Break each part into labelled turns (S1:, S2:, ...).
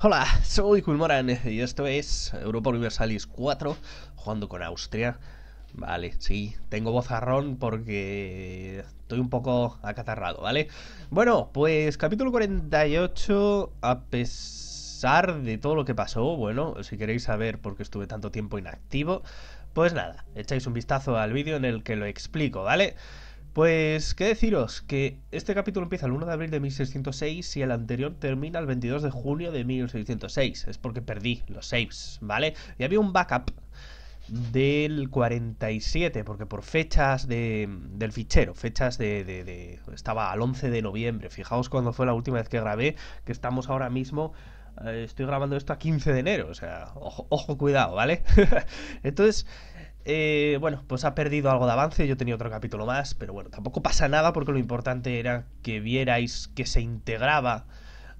S1: Hola, soy Kulmoran y esto es Europa Universalis 4 jugando con Austria. Vale, sí, tengo voz ron porque estoy un poco acatarrado, ¿vale? Bueno, pues capítulo 48, a pesar de todo lo que pasó, bueno, si queréis saber por qué estuve tanto tiempo inactivo, pues nada, echáis un vistazo al vídeo en el que lo explico, ¿vale? vale pues, ¿qué deciros? Que este capítulo empieza el 1 de abril de 1606 y el anterior termina el 22 de junio de 1606. Es porque perdí los saves, ¿vale? Y había un backup del 47, porque por fechas del fichero, fechas de, Estaba al 11 de noviembre. Fijaos cuando fue la última vez que grabé, que estamos ahora mismo... Eh, estoy grabando esto a 15 de enero, o sea, ojo cuidado, ¿vale? Entonces, eh, bueno, pues ha perdido algo de avance, yo tenía otro capítulo más, pero bueno, tampoco pasa nada porque lo importante era que vierais que se integraba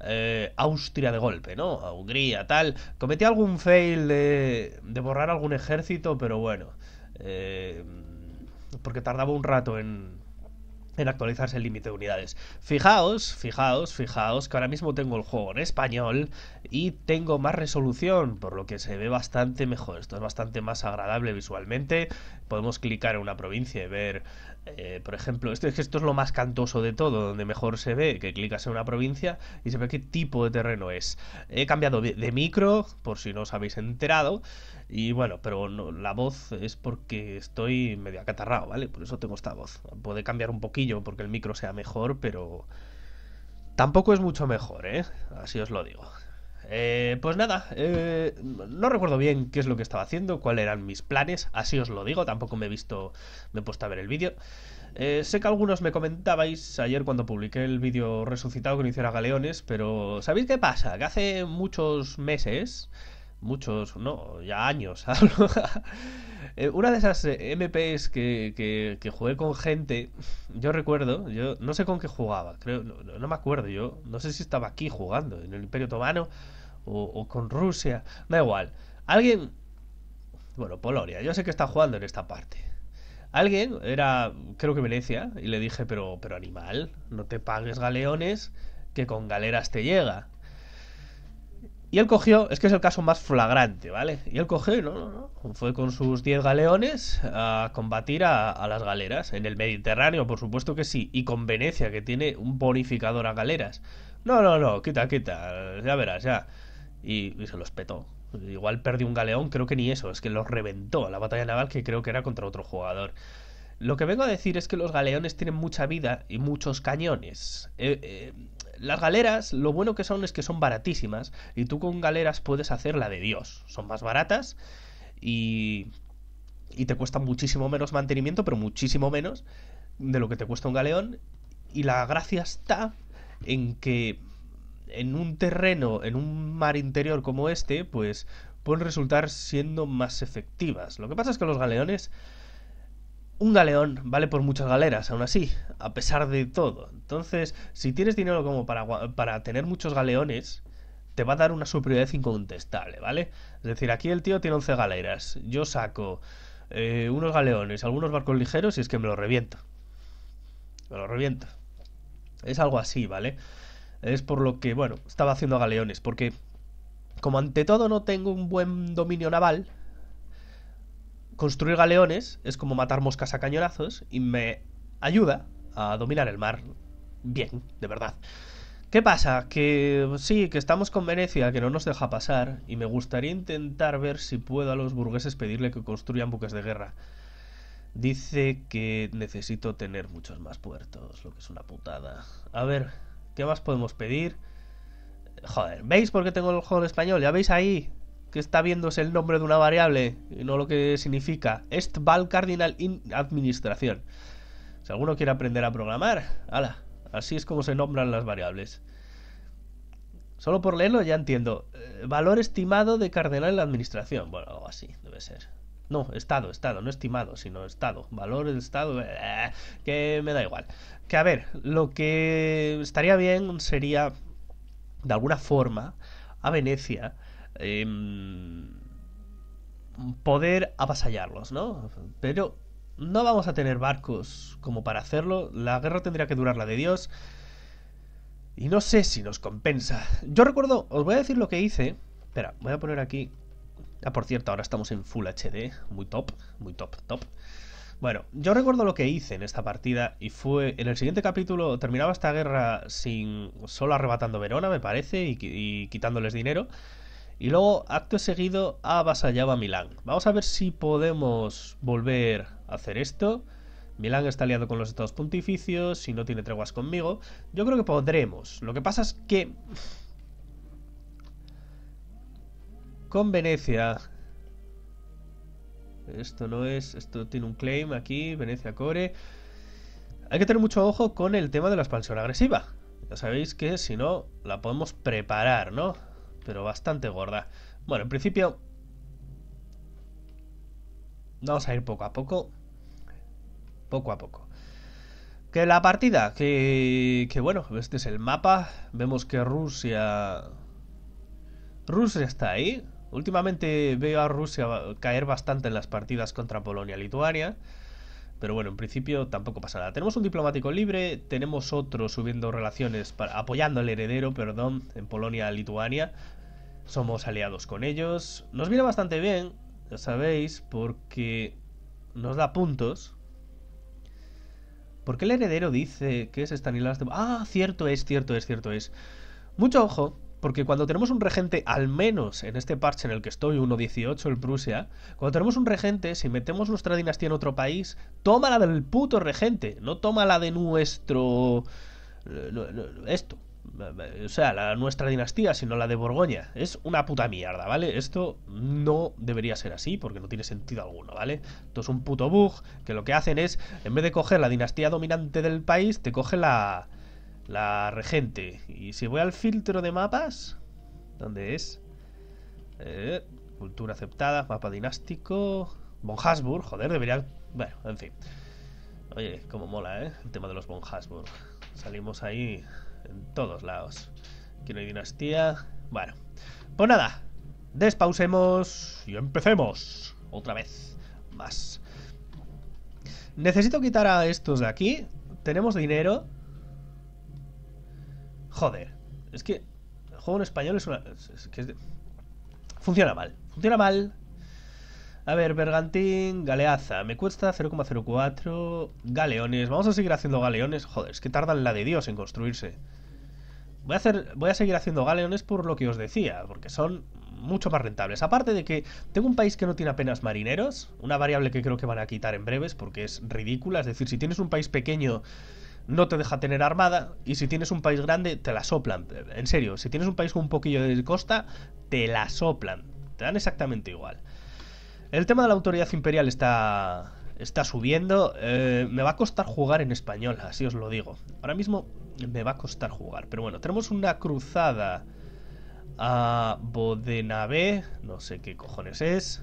S1: eh, Austria de golpe, ¿no? Hungría, tal. Cometí algún fail de, borrar algún ejército, pero bueno, eh, porque tardaba un rato en, en actualizarse el límite de unidades. Fijaos, fijaos, fijaos que ahora mismo tengo el juego en español y tengo más resolución, por lo que se ve bastante mejor. Esto es bastante más agradable visualmente podemos clicar en una provincia y ver, eh, por ejemplo, esto, esto es lo más cantoso de todo, donde mejor se ve que clicas en una provincia y se ve qué tipo de terreno es. He cambiado de, micro, por si no os habéis enterado, y bueno, pero la voz es porque estoy medio acatarrado, ¿vale? Por eso tengo esta voz. Puede cambiar un poquillo porque el micro sea mejor, pero tampoco es mucho mejor, ¿eh? Así os lo digo. Eh, pues nada, eh, no recuerdo bien qué es lo que estaba haciendo, cuáles eran mis planes, así os lo digo, tampoco me he visto, me he puesto a ver el vídeo. Eh, sé que algunos me comentabais ayer cuando publiqué el vídeo resucitado que no Galeones, pero ¿sabéis qué pasa? Que hace muchos meses, muchos, no, ya años, una de esas MPs que, que, jugué con gente, yo recuerdo, yo no sé con qué jugaba, creo, no, no me acuerdo yo, no sé si estaba aquí jugando, en el Imperio Otomano o, con Rusia, da igual. Alguien, bueno, Polonia, yo sé que está jugando en esta parte. Alguien, era, creo que Venecia, y le dije, pero, pero animal, no te pagues galeones, que con galeras te llega. Y él cogió, es que es el caso más flagrante, ¿vale? Y él cogió, no, no, no, fue con sus 10 galeones a combatir a, a, las galeras, en el Mediterráneo, por supuesto que sí, y con Venecia, que tiene un bonificador a galeras. No, no, no, quita, quita, ya verás, ya y, se los petó. Igual perdió un galeón, creo que ni eso, es que los reventó la batalla naval que creo que era contra otro jugador. Lo que vengo a decir es que los galeones tienen mucha vida y muchos cañones. Eh, eh, las galeras, lo bueno que son es que son baratísimas y tú con galeras puedes hacer la de Dios. Son más baratas y, y te cuesta muchísimo menos mantenimiento, pero muchísimo menos de lo que te cuesta un galeón. Y la gracia está en que en un terreno, en un mar interior como este, pues pueden resultar siendo más efectivas. Lo que pasa es que los galeones... Un galeón vale por muchas galeras, aún así, a pesar de todo. Entonces, si tienes dinero como para, tener muchos galeones, te va a dar una superioridad incontestable, ¿vale? Es decir, aquí el tío tiene 11 galeras, yo saco eh, unos galeones, algunos barcos ligeros y es que me lo reviento. Me lo reviento. Es algo así, ¿vale? Es por lo que, bueno, estaba haciendo galeones, porque como ante todo no tengo un buen dominio naval, construir galeones es como matar moscas a cañonazos y me ayuda a dominar el mar bien, de verdad. ¿Qué pasa? Que sí, que estamos con Venecia, que no nos deja pasar, y me gustaría intentar ver si puedo a los burgueses pedirle que construyan buques de guerra. Dice que necesito tener muchos más puertos, lo que es una putada. A ver, ¿Qué más podemos pedir? Joder, ¿veis por qué tengo el juego en español? Ya veis ahí que está viéndose el nombre de una variable y no lo que significa. Est val cardinal in administración. Si alguno quiere aprender a programar, ala, así es como se nombran las variables. Solo por leerlo ya entiendo. Eh, valor estimado de cardenal en la administración. Bueno, algo así, debe ser. No, estado, estado, no estimado, sino estado. Valor estado, eh, que me da igual. Que a ver, lo que estaría bien sería, de alguna forma, a Venecia em, poder avasallarlos, ¿no? Pero no vamos a tener barcos como para hacerlo. La guerra tendría que durar la de Dios. Y no sé si nos compensa. Yo recuerdo, os voy a decir lo que hice. Espera, voy a poner aquí Ah, por cierto, ahora estamos en Full HD, muy top, muy top, top. Bueno, yo recuerdo lo que hice en esta partida y fue, en el siguiente capítulo terminaba esta guerra sin solo arrebatando Verona, me parece, y, quitándoles dinero. Y luego, acto seguido, avasallaba Milán. Vamos a ver si podemos volver a hacer esto. Milán está aliado con los estados pontificios, Y no tiene treguas conmigo. Yo creo que podremos. Lo que pasa es que con Venecia. Esto no es... Esto tiene un claim aquí, Venecia Core. Hay que tener mucho ojo con el tema de la expansión agresiva. Ya sabéis que si no, la podemos preparar, ¿no? Pero bastante gorda. Bueno, en principio... Vamos a ir poco a poco. Poco a poco. Que la partida, que, que bueno, este es el mapa. Vemos que Rusia... Rusia está ahí. Últimamente veo a Rusia caer bastante en las partidas contra Polonia Lituania. Pero bueno, en principio tampoco pasa nada. Tenemos un diplomático libre, tenemos otro subiendo relaciones, apoyando al heredero, perdón, en Polonia-Lituania. Somos aliados con ellos. Nos viene bastante bien, ya sabéis, porque nos da puntos. Porque el heredero dice que es Stanislav? Ah, cierto es, cierto es, cierto es. Mucho ojo, porque cuando tenemos un regente, al menos en este parche en el que estoy, 1.18, el Prusia, cuando tenemos un regente, si metemos nuestra dinastía en otro país, toma la del puto regente, no toma la de nuestro... Eh, esto. Eh, o sea, la nuestra dinastía, sino la de Borgoña. Es una puta mierda, ¿vale? Esto no debería ser así, porque no tiene sentido alguno, ¿vale? Esto es un puto bug, que lo que hacen es, en vez de coger la dinastía dominante del país, te coge la la regente. Y si voy al filtro de mapas, ¿dónde es? Eh, cultura aceptada, mapa dinástico. Von Hasburg, joder, debería. Bueno, en fin. Oye, como mola, ¿eh? El tema de los Von Salimos ahí en todos lados. Aquí no hay dinastía. Bueno, pues nada. Despausemos y empecemos. Otra vez. Más. Necesito quitar a estos de aquí. Tenemos dinero. Joder, es que el juego en español es una... que Funciona mal, funciona mal. A ver, Bergantín, Galeaza, me cuesta 0,04 galeones. Vamos a seguir haciendo galeones. Joder, es que tardan la de Dios en construirse. Voy a, hacer, voy a seguir haciendo galeones por lo que os decía, porque son mucho más rentables. Aparte de que tengo un país que no tiene apenas marineros, una variable que creo que van a quitar en breves porque es ridícula. Es decir, si tienes un país pequeño no te deja tener armada y si tienes un país grande te la soplan. En serio, si tienes un país con un poquillo de costa, te la soplan. Te dan exactamente igual. El tema de la autoridad imperial está, está subiendo. Eh, me va a costar jugar en español, así os lo digo. Ahora mismo me va a costar jugar. Pero bueno, tenemos una cruzada a Bodenave No sé qué cojones es.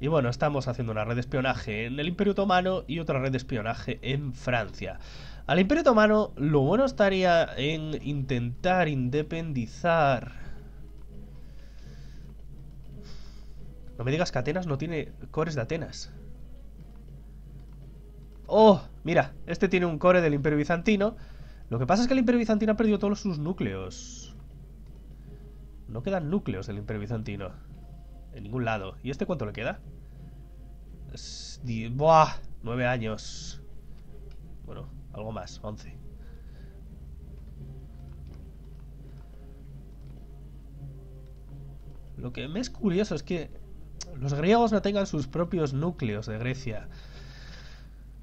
S1: Y bueno, estamos haciendo una red de espionaje en el Imperio Otomano y otra red de espionaje en Francia. Al Imperio Otomano lo bueno estaría en intentar independizar... No me digas que Atenas no tiene cores de Atenas. ¡Oh! Mira, este tiene un core del Imperio Bizantino. Lo que pasa es que el Imperio Bizantino ha perdido todos sus núcleos. No quedan núcleos del Imperio Bizantino. En ningún lado. ¿Y este cuánto le queda? Es... Buah, nueve años. Bueno, algo más, once. Lo que me es curioso es que los griegos no tengan sus propios núcleos de Grecia.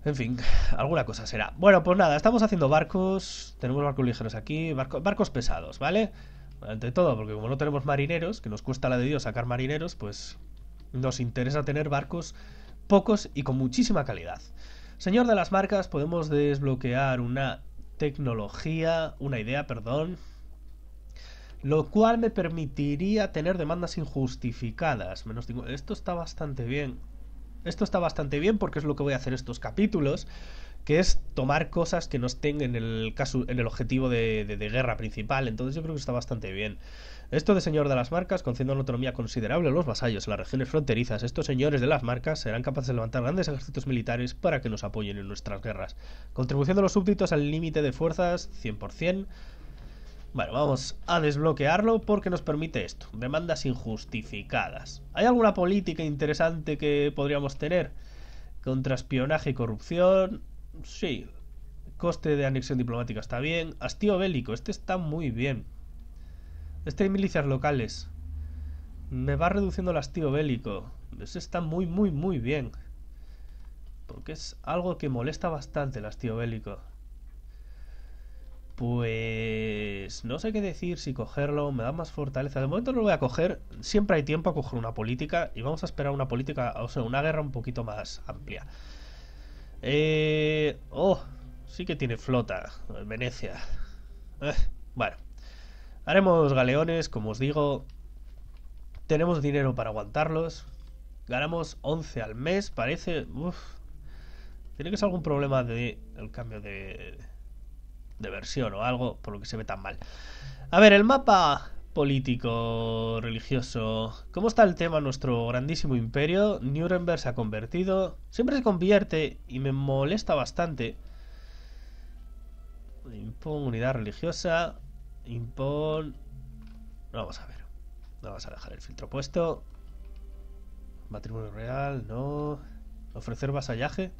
S1: En fin, alguna cosa será. Bueno, pues nada, estamos haciendo barcos. Tenemos barcos ligeros aquí, barcos pesados, ¿vale? ante todo, porque como no tenemos marineros, que nos cuesta la de Dios sacar marineros, pues nos interesa tener barcos pocos y con muchísima calidad. Señor de las marcas, podemos desbloquear una tecnología, una idea, perdón, lo cual me permitiría tener demandas injustificadas. Menos esto está bastante bien esto está bastante bien porque es lo que voy a hacer estos capítulos, que es tomar cosas que no estén en el, caso, en el objetivo de, guerra principal, entonces yo creo que está bastante bien. Esto de señor de las marcas concediendo una autonomía considerable a los vasallos las regiones fronterizas. Estos señores de las marcas serán capaces de levantar grandes ejércitos militares para que nos apoyen en nuestras guerras. Contribución de los súbditos al límite de fuerzas 100%. Bueno, vamos a desbloquearlo porque nos permite esto, demandas injustificadas. ¿Hay alguna política interesante que podríamos tener? Contra espionaje y corrupción, sí. Coste de anexión diplomática está bien. Hastío bélico, este está muy bien. Este hay milicias locales. Me va reduciendo el hastío bélico. Ese está muy, muy, muy bien. Porque es algo que molesta bastante el hastío bélico. Pues no sé qué decir, si cogerlo me da más fortaleza. De momento no lo voy a coger, siempre hay tiempo a coger una política y vamos a esperar una política, o sea, una guerra un poquito más amplia. Eh, oh, sí que tiene flota, Venecia. Eh, bueno, haremos galeones, como os digo. Tenemos dinero para aguantarlos. Ganamos 11 al mes, parece... tiene que ser algún problema de... El cambio de de versión o algo, por lo que se ve tan mal. A ver, el mapa político, religioso. ¿Cómo está el tema nuestro grandísimo imperio? Nuremberg se ha convertido. Siempre se convierte y me molesta bastante. Impon unidad religiosa. Impon... Vamos a ver. Vamos a dejar el filtro puesto. Matrimonio real, no. Ofrecer vasallaje.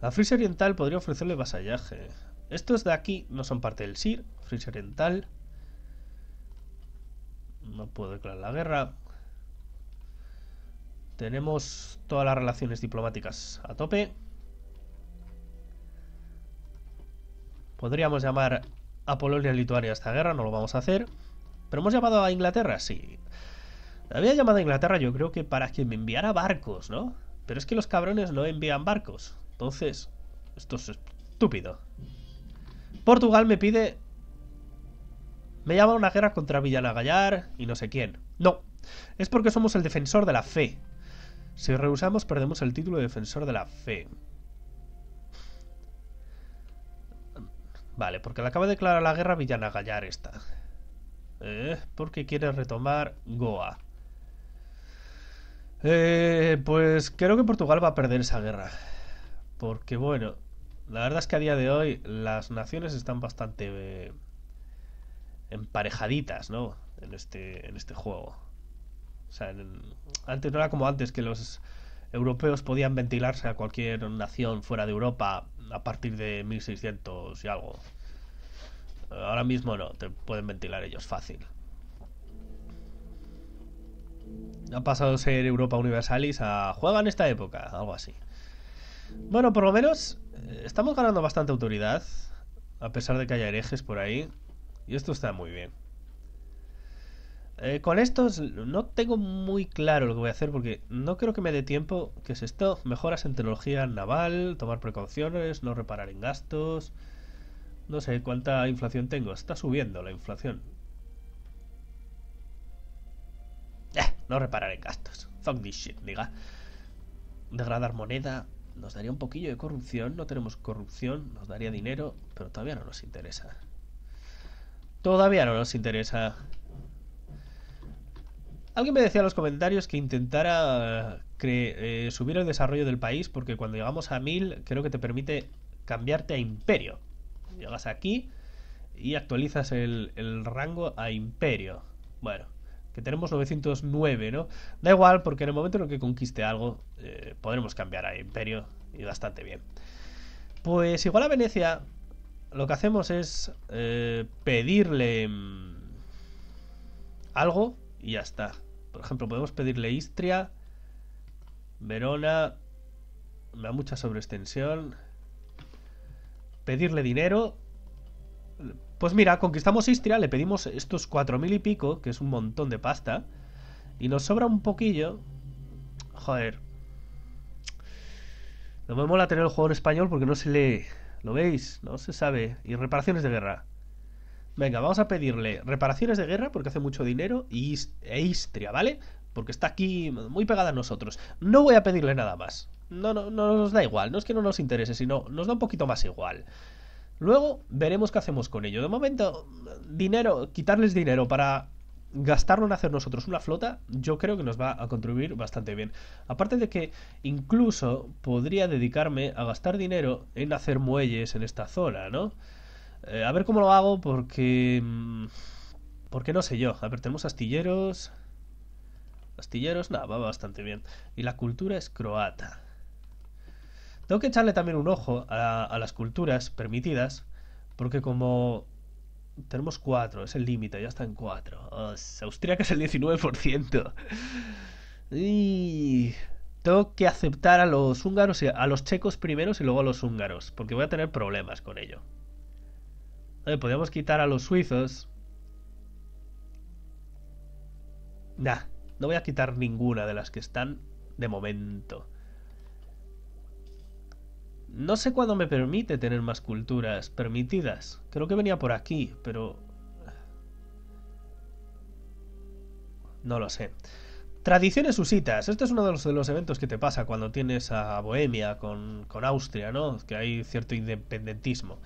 S1: La Frisia Oriental podría ofrecerle vasallaje. Estos de aquí no son parte del SIR, Free Oriental. No puedo declarar la guerra. Tenemos todas las relaciones diplomáticas a tope. Podríamos llamar a Polonia y Lituania a esta guerra, no lo vamos a hacer. ¿Pero hemos llamado a Inglaterra? Sí. Había llamado a Inglaterra, yo creo que para que me enviara barcos, ¿no? Pero es que los cabrones no envían barcos. Entonces, esto es estúpido. Portugal me pide... Me llama una guerra contra gallar y no sé quién. No, es porque somos el defensor de la fe. Si rehusamos, perdemos el título de defensor de la fe. Vale, porque le acaba de declarar la guerra Gallar esta. Eh, porque quiere retomar Goa. Eh, pues creo que Portugal va a perder esa guerra. Porque bueno, la verdad es que a día de hoy las naciones están bastante eh, emparejaditas, ¿no? En este, en este juego. antes no era como antes que los europeos podían ventilarse a cualquier nación fuera de Europa a partir de 1600 y algo. Ahora mismo no, te pueden ventilar ellos fácil. Ha pasado de ser Europa Universalis a juega en esta época, algo así. Bueno, por lo menos estamos ganando bastante autoridad, a pesar de que haya herejes por ahí, y esto está muy bien. Eh, con estos no tengo muy claro lo que voy a hacer porque no creo que me dé tiempo. ¿Qué es esto? Mejoras en tecnología naval, tomar precauciones, no reparar en gastos. No sé cuánta inflación tengo. Está subiendo la inflación. Eh, no reparar en gastos. Fuck this shit, diga. Degradar moneda nos daría un poquillo de corrupción, no tenemos corrupción, nos daría dinero, pero todavía no nos interesa. Todavía no nos interesa. Alguien me decía en los comentarios que intentara eh, subir el desarrollo del país porque cuando llegamos a mil creo que te permite cambiarte a imperio. Llegas aquí y actualizas el rango a imperio. Bueno tenemos 909, ¿no? Da igual, porque en el momento en que conquiste algo, eh, podremos cambiar a imperio y bastante bien. Pues igual a Venecia, lo que hacemos es eh, pedirle mm, algo y ya está. Por ejemplo, podemos pedirle Istria, Verona, me da mucha sobreextensión. Pedirle dinero pues mira, conquistamos Istria, le pedimos estos cuatro mil y pico, que es un montón de pasta, y nos sobra un poquillo. Joder. No me mola tener el juego en español porque no se lee. ¿Lo veis? No se sabe. Y reparaciones de guerra. Venga, vamos a pedirle reparaciones de guerra porque hace mucho dinero y e Istria, ¿vale? Porque está aquí muy pegada a nosotros. No voy a pedirle nada más. No, no, no nos da igual. No es que no nos interese, sino nos da un poquito más igual. Luego veremos qué hacemos con ello. De momento, dinero, quitarles dinero para gastarlo en hacer nosotros una flota, yo creo que nos va a contribuir bastante bien. Aparte de que incluso podría dedicarme a gastar dinero en hacer muelles en esta zona, ¿no? Eh, a ver cómo lo hago porque... Mm, porque no sé yo. A ver, tenemos astilleros... Astilleros, nada, va bastante bien. Y la cultura es croata. Tengo que echarle también un ojo a, las culturas permitidas, porque como tenemos 4, es el límite, ya está en cuatro. Austria que es el 19%. Y tengo que aceptar a los húngaros, y a los checos primeros y luego a los húngaros, porque voy a tener problemas con ello. Podríamos quitar a los suizos. Nah, no voy a quitar ninguna de las que están de momento. No sé cuándo me permite tener más culturas permitidas. Creo que venía por aquí, pero... Ah, no lo sé. Tradiciones usitas. Este es uno de los, eventos que te pasa cuando tienes a Bohemia con, con, Austria, ¿no? Que hay cierto independentismo.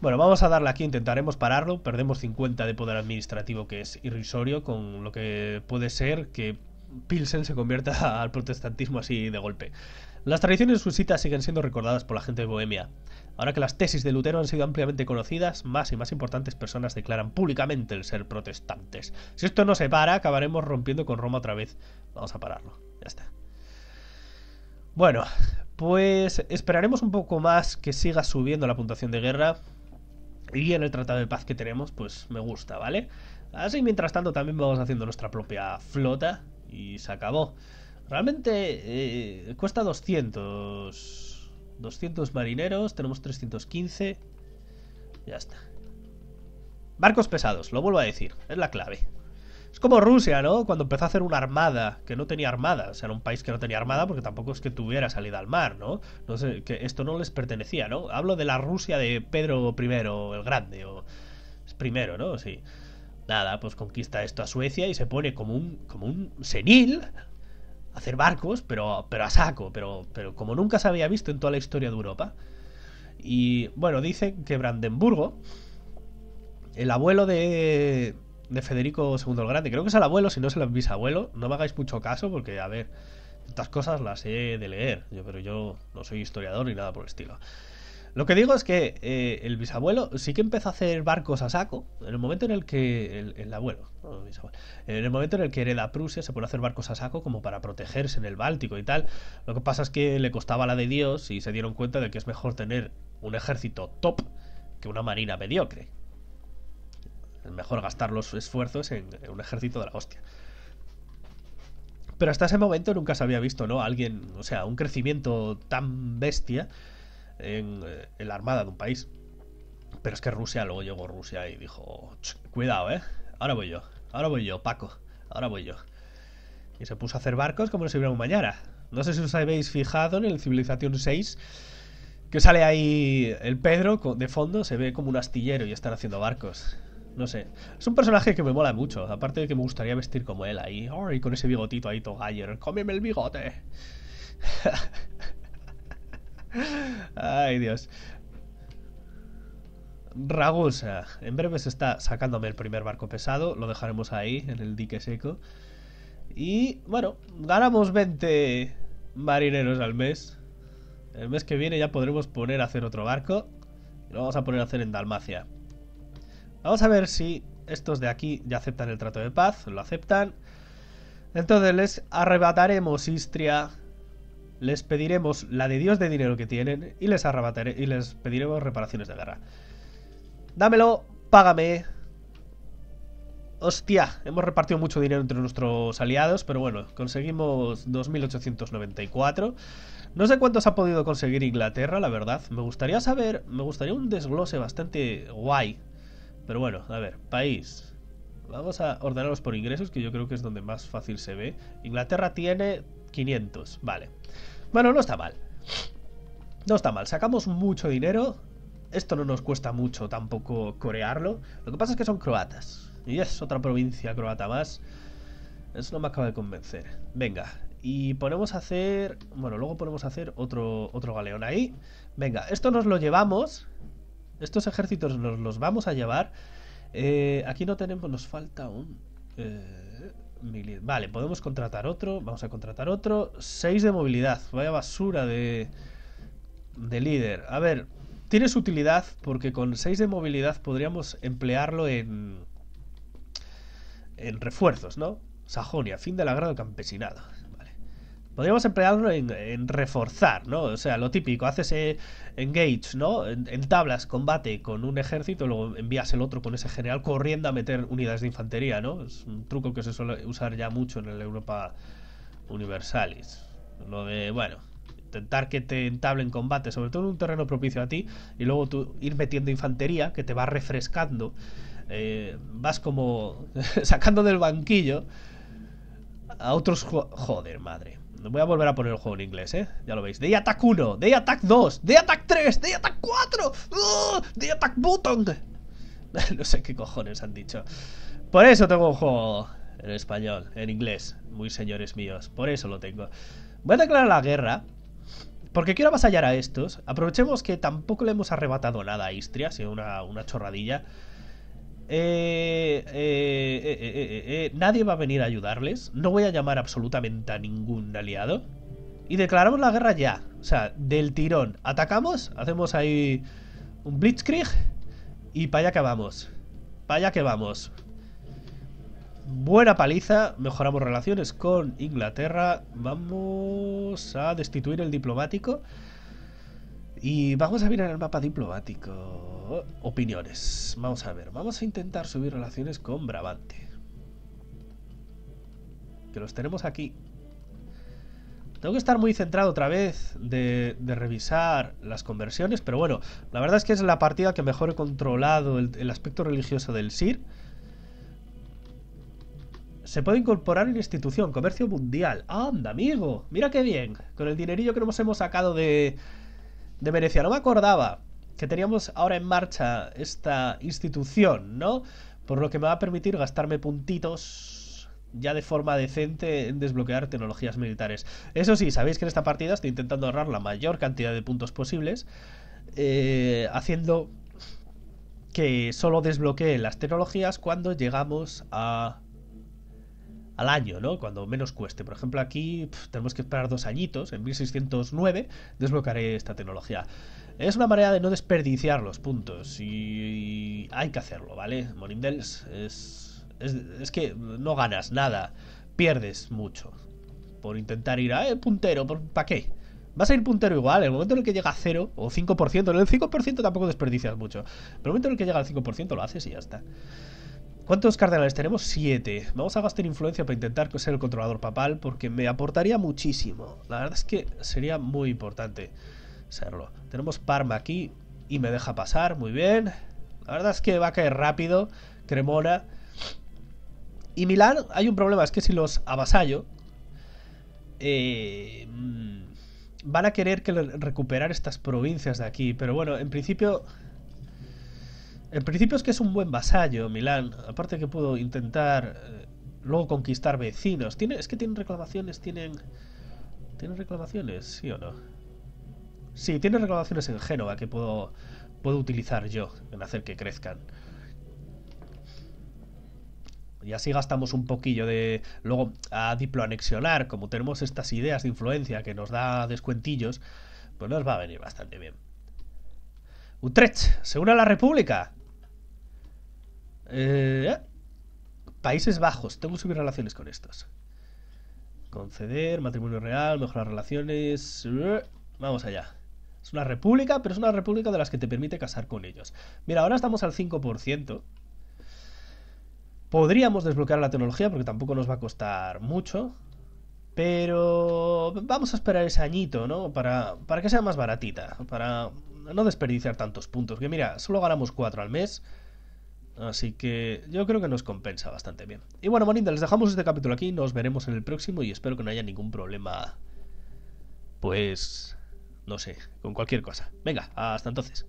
S1: Bueno, vamos a darle aquí, intentaremos pararlo. Perdemos 50 de poder administrativo, que es irrisorio, con lo que puede ser que Pilsen se convierta al protestantismo así de golpe. Las tradiciones suizas siguen siendo recordadas por la gente de Bohemia. Ahora que las tesis de Lutero han sido ampliamente conocidas, más y más importantes personas declaran públicamente el ser protestantes. Si esto no se para, acabaremos rompiendo con Roma otra vez. Vamos a pararlo. Ya está. Bueno, pues esperaremos un poco más que siga subiendo la puntuación de guerra. Y en el tratado de paz que tenemos, pues me gusta, ¿vale? Así mientras tanto también vamos haciendo nuestra propia flota y se acabó. Realmente eh, cuesta 200. 200 marineros, tenemos 315. Ya está. Barcos pesados, lo vuelvo a decir, es la clave. Es como Rusia, ¿no? Cuando empezó a hacer una armada, que no tenía armada, o sea, era un país que no tenía armada porque tampoco es que tuviera salida al mar, ¿no? no sé, que esto no les pertenecía, ¿no? Hablo de la Rusia de Pedro I el Grande, o... primero, ¿no? Sí. Nada, pues conquista esto a Suecia y se pone como un, como un senil a hacer barcos, pero, pero a saco, pero, pero como nunca se había visto en toda la historia de Europa. Y bueno, dice que Brandenburgo, el abuelo de, de Federico II el Grande, creo que es el abuelo, si no es el bisabuelo, no me hagáis mucho caso porque, a ver, estas cosas las he de leer, yo, pero yo no soy historiador ni nada por el estilo. Lo que digo es que eh, el bisabuelo sí que empezó a hacer barcos a saco en el momento en el que el, abuelo, bisabuelo, en el momento en el que hereda Prusia se pone a hacer barcos a saco como para protegerse en el Báltico y tal. Lo que pasa es que le costaba la de Dios y se dieron cuenta de que es mejor tener un ejército top que una marina mediocre. Es mejor gastar los esfuerzos en, en un ejército de la hostia. Pero hasta ese momento nunca se había visto, ¿no? Alguien, o sea, un crecimiento tan bestia eh, en, la armada de un país. Pero es que Rusia, luego llegó Rusia y dijo, cuidado, ¿eh? Ahora voy yo, ahora voy yo, Paco, ahora voy yo. Y se puso a hacer barcos como si hubiera un mañana. No sé si os habéis fijado en el Civilización 6, que sale ahí el Pedro de fondo, se ve como un astillero y están haciendo barcos. No sé. Es un personaje que me mola mucho, aparte de que me gustaría vestir como él ahí. con ese bigotito ahí, todo ¡Cómeme el bigote! Ay, Dios. Ragusa. En breve se está sacándome el primer barco pesado. Lo dejaremos ahí, en el dique seco. Y bueno, ganamos 20 marineros al mes. El mes que viene ya podremos poner a hacer otro barco. lo vamos a poner a hacer en Dalmacia. Vamos a ver si estos de aquí ya aceptan el trato de paz. Lo aceptan. Entonces les arrebataremos Istria les pediremos la de Dios de dinero que tienen y les arrebataré y les pediremos reparaciones de guerra. Dámelo, págame. Hostia, hemos repartido mucho dinero entre nuestros aliados, pero bueno, conseguimos 2894. No sé cuántos ha podido conseguir Inglaterra, la verdad. Me gustaría saber, me gustaría un desglose bastante guay. Pero bueno, a ver, país. Vamos a ordenarlos por ingresos, que yo creo que es donde más fácil se ve. Inglaterra tiene 500, vale. Bueno, no está mal. No está mal. Sacamos mucho dinero. Esto no nos cuesta mucho tampoco corearlo. Lo que pasa es que son croatas. Y es otra provincia croata más. Eso no me acaba de convencer. Venga. Y ponemos a hacer... Bueno, luego ponemos a hacer otro, otro galeón ahí. Venga, esto nos lo llevamos. Estos ejércitos nos los vamos a llevar. Eh, aquí no tenemos... Nos falta un... Eh, Vale, podemos contratar otro. Vamos a contratar otro. 6 de movilidad. Vaya basura de, de líder. A ver, tiene su utilidad porque con 6 de movilidad podríamos emplearlo en, en refuerzos, ¿no? Sajonia, fin del agrado campesinado. Podríamos emplearlo en, reforzar, ¿no? O sea, lo típico, haces eh, engage, ¿no? En, tablas, combate con un ejército, luego envías el otro con ese general corriendo a meter unidades de infantería, ¿no? Es un truco que se suele usar ya mucho en el Europa Universalis. Lo de, bueno, intentar que te entablen combate, sobre todo en un terreno propicio a ti, y luego tú ir metiendo infantería que te va refrescando. Eh, vas como sacando del banquillo a otros... Joder, madre. Voy a volver a poner el juego en inglés, ¿eh? Ya lo veis. Day Attack 1, Day Attack 2, Day Attack 3, Day Attack 4, de Day Attack Button. no sé qué cojones han dicho. Por eso tengo un juego en español, en inglés, muy señores míos. Por eso lo tengo. Voy a declarar la guerra. Porque quiero avasallar a estos. Aprovechemos que tampoco le hemos arrebatado nada a Istria, sino una, una chorradilla. Eh, eh, eh, nadie va a venir a ayudarles. No voy a llamar absolutamente a ningún aliado. Y declaramos la guerra ya. O sea, del tirón. Atacamos, hacemos ahí un blitzkrieg. Y para allá que vamos. Para allá que vamos. Buena paliza. Mejoramos relaciones con Inglaterra. Vamos a destituir el diplomático. Y vamos a mirar el mapa diplomático. Opiniones. Vamos a ver. Vamos a intentar subir relaciones con Brabante. Que los tenemos aquí. Tengo que estar muy centrado otra vez de, revisar las conversiones, pero bueno, la verdad es que es la partida que mejor he controlado el, aspecto religioso del SIR. Se puede incorporar en institución, comercio mundial. ¡Anda, amigo! ¡Mira qué bien! Con el dinerillo que nos hemos sacado de, de Venecia. No me acordaba que teníamos ahora en marcha esta institución, ¿no? Por lo que me va a permitir gastarme puntitos ya de forma decente en desbloquear tecnologías militares. Eso sí, sabéis que en esta partida estoy intentando ahorrar la mayor cantidad de puntos posibles, eh, haciendo que solo desbloquee las tecnologías cuando llegamos a al año, ¿no? Cuando menos cueste. Por ejemplo, aquí tenemos que esperar dos añitos. En 1609 desbloquearé esta tecnología. Es una manera de no desperdiciar los puntos y hay que hacerlo, ¿vale? Monimdels es, que no ganas nada, pierdes mucho por intentar ir a eh, el puntero, ¿para qué? Vas a ir puntero igual, el momento en el que llega a 0 o 5%, en el 5% tampoco desperdicias mucho, pero el momento en el que llega al 5% lo haces y ya está. ¿Cuántos cardenales tenemos? Siete. Vamos a gastar influencia para intentar ser el controlador papal porque me aportaría muchísimo. La verdad es que sería muy importante serlo. Tenemos Parma aquí y me deja pasar, muy bien. La verdad es que va a caer rápido, Cremona. Y Milán, hay un problema, es que si los avasallo, eh, mm, van a querer que recuperar estas provincias de aquí. Pero bueno, en principio en principio es que es un buen vasallo, Milán. Aparte que puedo intentar eh, luego conquistar vecinos. ¿Tiene, es que tienen reclamaciones, tienen... ¿Tienen reclamaciones? ¿Sí o no? Sí, tiene reclamaciones en Génova que puedo, puedo utilizar yo en hacer que crezcan. Y así gastamos un poquillo de... Luego a diploanexionar, como tenemos estas ideas de influencia que nos da descuentillos, pues nos va a venir bastante bien. Utrecht se une a la República. Eh, ah, Países Bajos, tengo que subir relaciones con estos. Conceder, matrimonio real, mejorar relaciones. Eh, vamos allá. Es una república, pero es una república de las que te permite casar con ellos. Mira, ahora estamos al 5%. Podríamos desbloquear la tecnología porque tampoco nos va a costar mucho. Pero vamos a esperar ese añito, ¿no? Para, para que sea más baratita. Para no desperdiciar tantos puntos. Que mira, solo ganamos 4 al mes. Así que yo creo que nos compensa bastante bien. Y bueno, Marinda, les dejamos este capítulo aquí. Nos veremos en el próximo y espero que no haya ningún problema. Pues. No sé, con cualquier cosa. Venga, hasta entonces.